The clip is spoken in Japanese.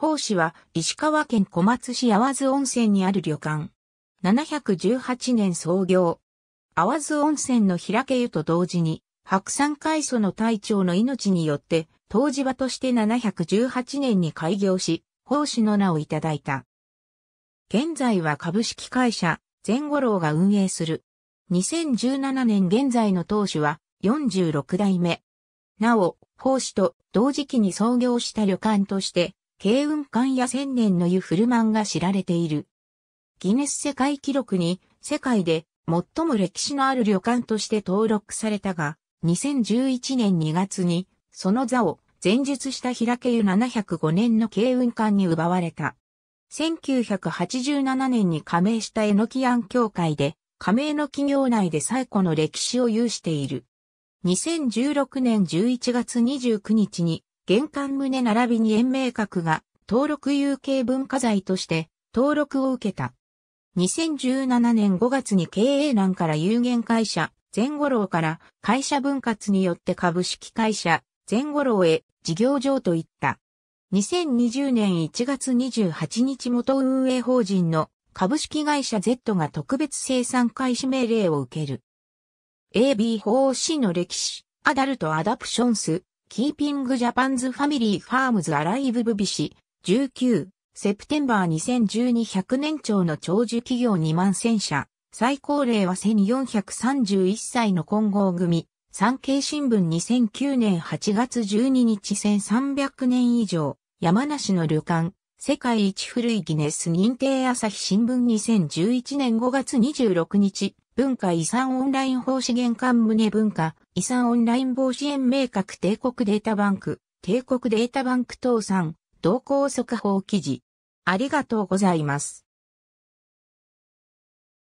奉仕は石川県小松市淡津温泉にある旅館。718年創業。淡津温泉の開け湯と同時に、白山海祖の隊長の命によって、当時場として718年に開業し、奉仕の名をいただいた。現在は株式会社、前五郎が運営する。2017年現在の当主は46代目。なお、奉仕と同時期に創業した旅館として、慶雲館や千年の湯マンが知られている。ギネス世界記録に世界で最も歴史のある旅館として登録されたが、2011年2月にその座を前述した平家湯705年の慶雲館に奪われた。1987年に加盟したエノキアン協会で、加盟の企業内で最古の歴史を有している。2016年11月29日に玄関棟並びに延命閣が登録有形文化財として登録を受けた。2017年5月に経営難から有限会社前五郎から会社分割によって株式会社前五郎へ事業上といった。2020年1月28日元運営法人の株式会社 Z が特別生産開始命令を受ける。AB 4 C の歴史、アダルトアダプションス、キーピングジャパンズファミリーファームズアライブブビシ、19、セプテンバー2012100年長の長寿企業2万1000社、最高齢は1431歳の混合組、産経新聞2009年8月12日1300年以上、山梨の旅館、世界一古いギネス認定朝日新聞2011年5月26日、文化遺産オンライン法資源館宗文化、遺産オンライン防止園明確帝国データバンク、帝国データバンク倒産、同行速報記事。ありがとうございます。